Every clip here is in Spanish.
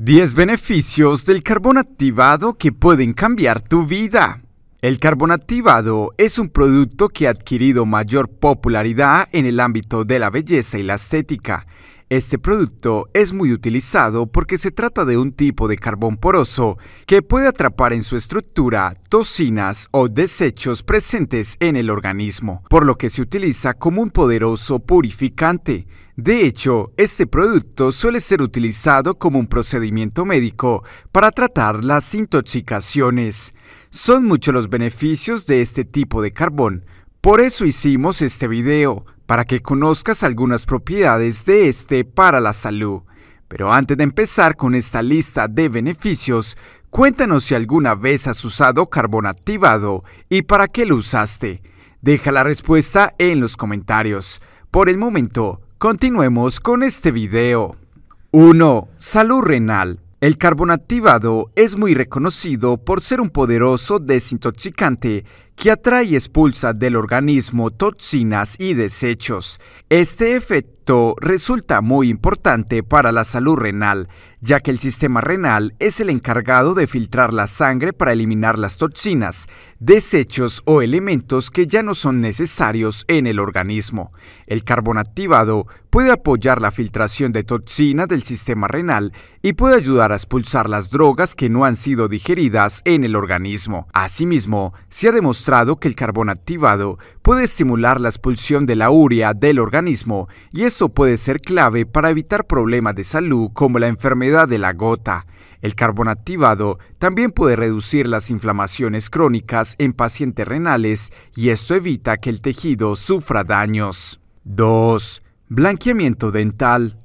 10 beneficios del carbón activado que pueden cambiar tu vida. El carbón activado es un producto que ha adquirido mayor popularidad en el ámbito de la belleza y la estética. Este producto es muy utilizado porque se trata de un tipo de carbón poroso que puede atrapar en su estructura toxinas o desechos presentes en el organismo, por lo que se utiliza como un poderoso purificante. De hecho, este producto suele ser utilizado como un procedimiento médico para tratar las intoxicaciones. Son muchos los beneficios de este tipo de carbón, por eso hicimos este video para que conozcas algunas propiedades de este para la salud. Pero antes de empezar con esta lista de beneficios, cuéntanos si alguna vez has usado carbón activado y para qué lo usaste. Deja la respuesta en los comentarios. Por el momento, continuemos con este video. 1. Salud renal. El carbón activado es muy reconocido por ser un poderoso desintoxicante que atrae y expulsa del organismo toxinas y desechos. Este efecto resulta muy importante para la salud renal, ya que el sistema renal es el encargado de filtrar la sangre para eliminar las toxinas, desechos o elementos que ya no son necesarios en el organismo. El carbón activado puede apoyar la filtración de toxinas del sistema renal y puede ayudar a expulsar las drogas que no han sido digeridas en el organismo. Asimismo, se ha demostrado que el carbón activado puede estimular la expulsión de la urea del organismo y esto puede ser clave para evitar problemas de salud como la enfermedad de la gota. El carbón activado también puede reducir las inflamaciones crónicas en pacientes renales y esto evita que el tejido sufra daños. 2. Blanqueamiento dental.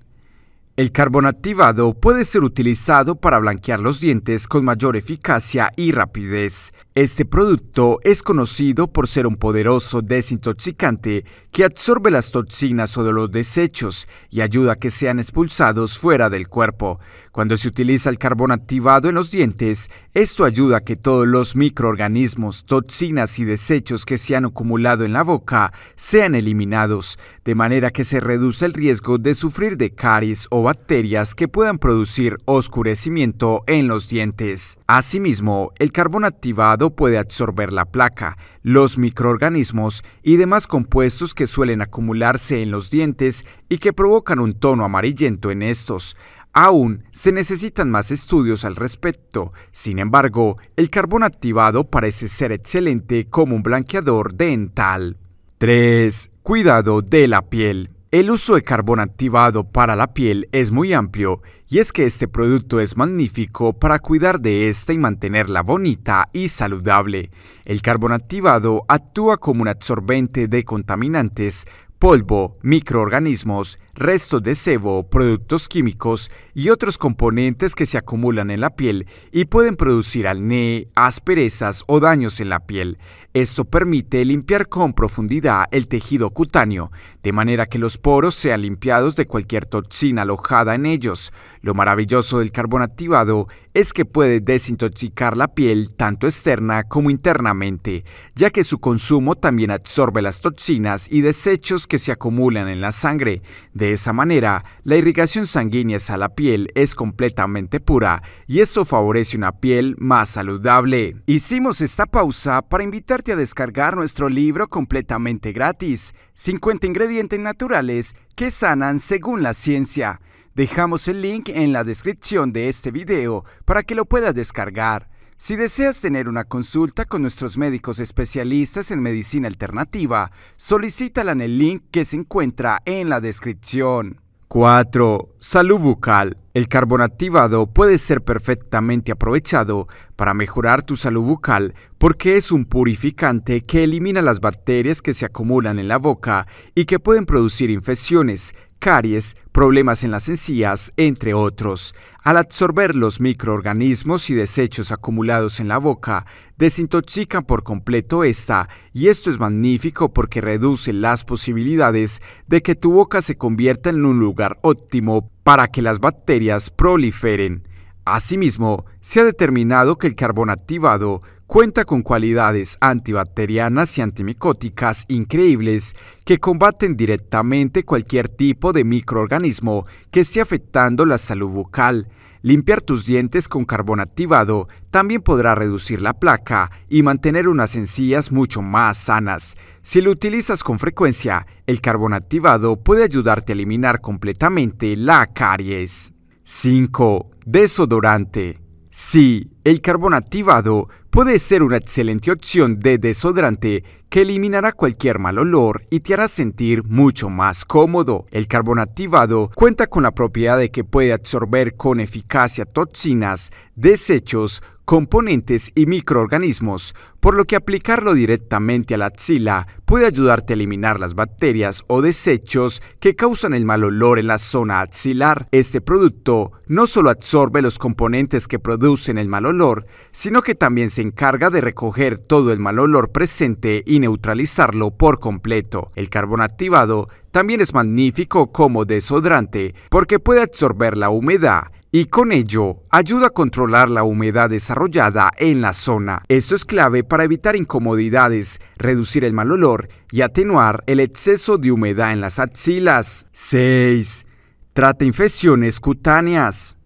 El carbón activado puede ser utilizado para blanquear los dientes con mayor eficacia y rapidez. Este producto es conocido por ser un poderoso desintoxicante que absorbe las toxinas o de los desechos y ayuda a que sean expulsados fuera del cuerpo. Cuando se utiliza el carbón activado en los dientes, esto ayuda a que todos los microorganismos, toxinas y desechos que se han acumulado en la boca sean eliminados, de manera que se reduce el riesgo de sufrir de caries o bacterias que puedan producir oscurecimiento en los dientes. Asimismo, el carbón activado puede absorber la placa, los microorganismos y demás compuestos que suelen acumularse en los dientes y que provocan un tono amarillento en estos. Aún se necesitan más estudios al respecto, sin embargo, el carbón activado parece ser excelente como un blanqueador dental. 3. Cuidado de la piel. El uso de carbón activado para la piel es muy amplio y es que este producto es magnífico para cuidar de esta y mantenerla bonita y saludable. El carbón activado actúa como un absorbente de contaminantes polvo, microorganismos, restos de sebo, productos químicos y otros componentes que se acumulan en la piel y pueden producir alné, asperezas o daños en la piel. Esto permite limpiar con profundidad el tejido cutáneo, de manera que los poros sean limpiados de cualquier toxina alojada en ellos. Lo maravilloso del carbón activado es que puede desintoxicar la piel tanto externa como internamente, ya que su consumo también absorbe las toxinas y desechos que se acumulan en la sangre. De esa manera, la irrigación sanguínea a la piel es completamente pura y esto favorece una piel más saludable. Hicimos esta pausa para invitarte a descargar nuestro libro completamente gratis, 50 ingredientes naturales que sanan según la ciencia Dejamos el link en la descripción de este video para que lo puedas descargar. Si deseas tener una consulta con nuestros médicos especialistas en medicina alternativa, solicítala en el link que se encuentra en la descripción. 4. Salud bucal. El carbón activado puede ser perfectamente aprovechado para mejorar tu salud bucal porque es un purificante que elimina las bacterias que se acumulan en la boca y que pueden producir infecciones, caries, problemas en las encías, entre otros. Al absorber los microorganismos y desechos acumulados en la boca, desintoxican por completo esta, y esto es magnífico porque reduce las posibilidades de que tu boca se convierta en un lugar óptimo para que las bacterias proliferen. Asimismo, se ha determinado que el carbón activado cuenta con cualidades antibacterianas y antimicóticas increíbles que combaten directamente cualquier tipo de microorganismo que esté afectando la salud bucal, Limpiar tus dientes con carbón activado también podrá reducir la placa y mantener unas encías mucho más sanas. Si lo utilizas con frecuencia, el carbón activado puede ayudarte a eliminar completamente la caries. 5. Desodorante. Sí, el carbón activado puede ser una excelente opción de desodorante que eliminará cualquier mal olor y te hará sentir mucho más cómodo. El carbón activado cuenta con la propiedad de que puede absorber con eficacia toxinas, desechos, componentes y microorganismos, por lo que aplicarlo directamente a la axila puede ayudarte a eliminar las bacterias o desechos que causan el mal olor en la zona axilar. Este producto no solo absorbe los componentes que producen el mal olor, sino que también se encarga de recoger todo el mal olor presente y neutralizarlo por completo. El carbón activado también es magnífico como desodorante porque puede absorber la humedad y con ello ayuda a controlar la humedad desarrollada en la zona. Esto es clave para evitar incomodidades, reducir el mal olor y atenuar el exceso de humedad en las axilas. 6. Trata infecciones cutáneas.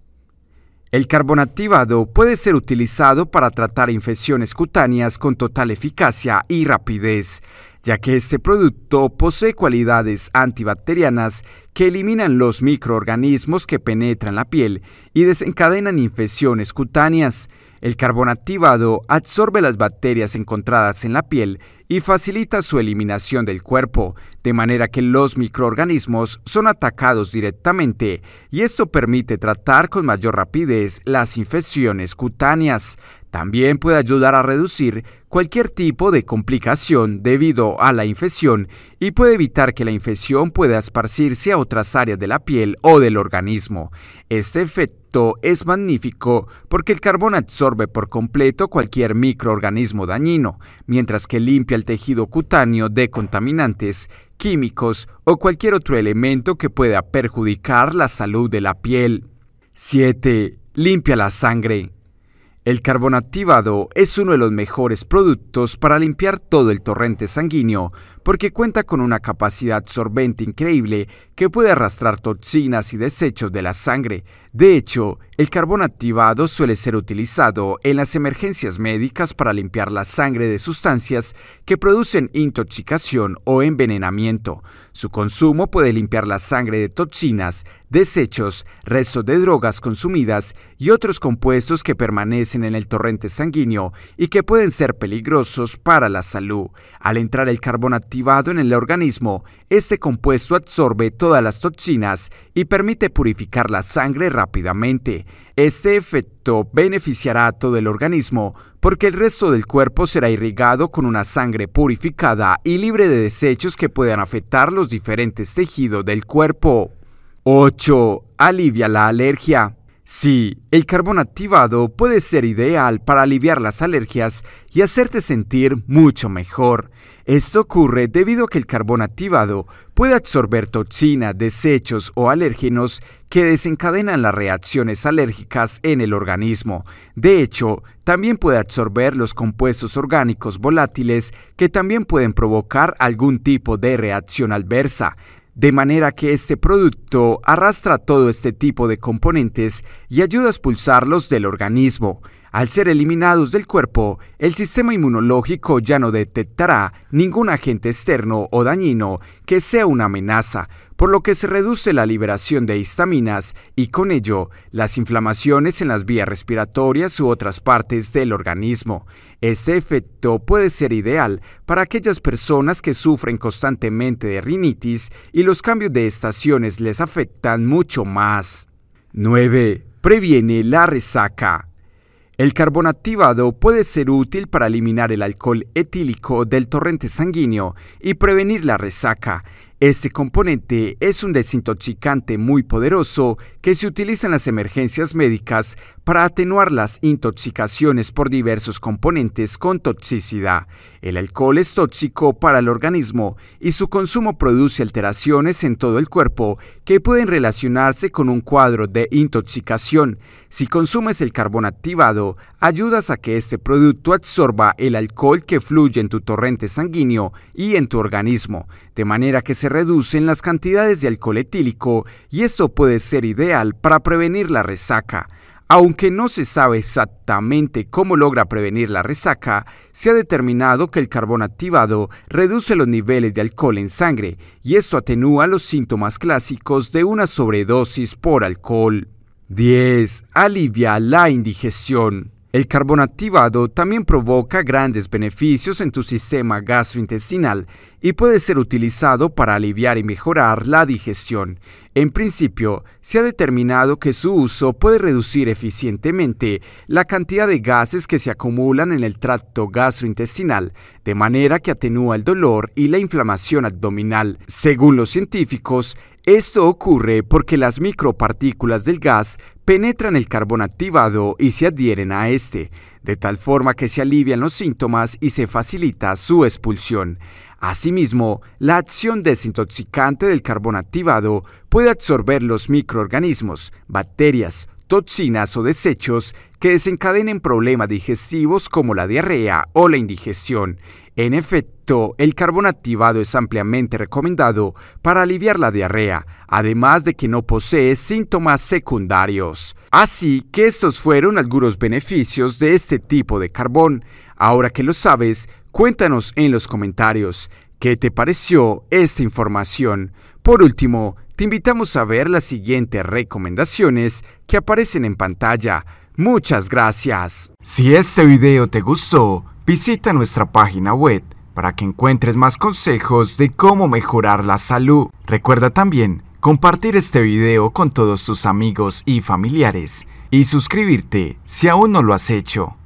El activado puede ser utilizado para tratar infecciones cutáneas con total eficacia y rapidez ya que este producto posee cualidades antibacterianas que eliminan los microorganismos que penetran la piel y desencadenan infecciones cutáneas. El carbón activado absorbe las bacterias encontradas en la piel y facilita su eliminación del cuerpo, de manera que los microorganismos son atacados directamente y esto permite tratar con mayor rapidez las infecciones cutáneas. También puede ayudar a reducir cualquier tipo de complicación debido a la infección y puede evitar que la infección pueda esparcirse a otras áreas de la piel o del organismo. Este efecto es magnífico porque el carbón absorbe por completo cualquier microorganismo dañino, mientras que limpia el tejido cutáneo de contaminantes, químicos o cualquier otro elemento que pueda perjudicar la salud de la piel. 7. Limpia la sangre. El carbón activado es uno de los mejores productos para limpiar todo el torrente sanguíneo, porque cuenta con una capacidad absorbente increíble que puede arrastrar toxinas y desechos de la sangre. De hecho, el carbón activado suele ser utilizado en las emergencias médicas para limpiar la sangre de sustancias que producen intoxicación o envenenamiento. Su consumo puede limpiar la sangre de toxinas, desechos, restos de drogas consumidas y otros compuestos que permanecen en el torrente sanguíneo y que pueden ser peligrosos para la salud. Al entrar el carbón activado en el organismo, este compuesto absorbe todas las toxinas y permite purificar la sangre rápidamente. Este efecto beneficiará a todo el organismo porque el resto del cuerpo será irrigado con una sangre purificada y libre de desechos que puedan afectar los diferentes tejidos del cuerpo. 8. Alivia la alergia. Sí, el carbón activado puede ser ideal para aliviar las alergias y hacerte sentir mucho mejor. Esto ocurre debido a que el carbón activado puede absorber toxinas, desechos o alérgenos que desencadenan las reacciones alérgicas en el organismo. De hecho, también puede absorber los compuestos orgánicos volátiles que también pueden provocar algún tipo de reacción adversa de manera que este producto arrastra todo este tipo de componentes y ayuda a expulsarlos del organismo. Al ser eliminados del cuerpo, el sistema inmunológico ya no detectará ningún agente externo o dañino que sea una amenaza, por lo que se reduce la liberación de histaminas y con ello las inflamaciones en las vías respiratorias u otras partes del organismo. Este efecto puede ser ideal para aquellas personas que sufren constantemente de rinitis y los cambios de estaciones les afectan mucho más. 9. Previene la resaca. El carbón activado puede ser útil para eliminar el alcohol etílico del torrente sanguíneo y prevenir la resaca, este componente es un desintoxicante muy poderoso que se utiliza en las emergencias médicas para atenuar las intoxicaciones por diversos componentes con toxicidad. El alcohol es tóxico para el organismo y su consumo produce alteraciones en todo el cuerpo que pueden relacionarse con un cuadro de intoxicación. Si consumes el carbón activado, ayudas a que este producto absorba el alcohol que fluye en tu torrente sanguíneo y en tu organismo, de manera que se reducen las cantidades de alcohol etílico y esto puede ser ideal para prevenir la resaca. Aunque no se sabe exactamente cómo logra prevenir la resaca, se ha determinado que el carbón activado reduce los niveles de alcohol en sangre y esto atenúa los síntomas clásicos de una sobredosis por alcohol. 10. Alivia la indigestión. El carbón activado también provoca grandes beneficios en tu sistema gastrointestinal y puede ser utilizado para aliviar y mejorar la digestión. En principio, se ha determinado que su uso puede reducir eficientemente la cantidad de gases que se acumulan en el tracto gastrointestinal, de manera que atenúa el dolor y la inflamación abdominal. Según los científicos, esto ocurre porque las micropartículas del gas penetran el carbón activado y se adhieren a este, de tal forma que se alivian los síntomas y se facilita su expulsión. Asimismo, la acción desintoxicante del carbón activado puede absorber los microorganismos, bacterias, toxinas o desechos que desencadenen problemas digestivos como la diarrea o la indigestión. En efecto, el carbón activado es ampliamente recomendado para aliviar la diarrea, además de que no posee síntomas secundarios. Así que estos fueron algunos beneficios de este tipo de carbón. Ahora que lo sabes, cuéntanos en los comentarios qué te pareció esta información. Por último, te invitamos a ver las siguientes recomendaciones que aparecen en pantalla. Muchas gracias. Si este video te gustó, visita nuestra página web para que encuentres más consejos de cómo mejorar la salud. Recuerda también compartir este video con todos tus amigos y familiares y suscribirte si aún no lo has hecho.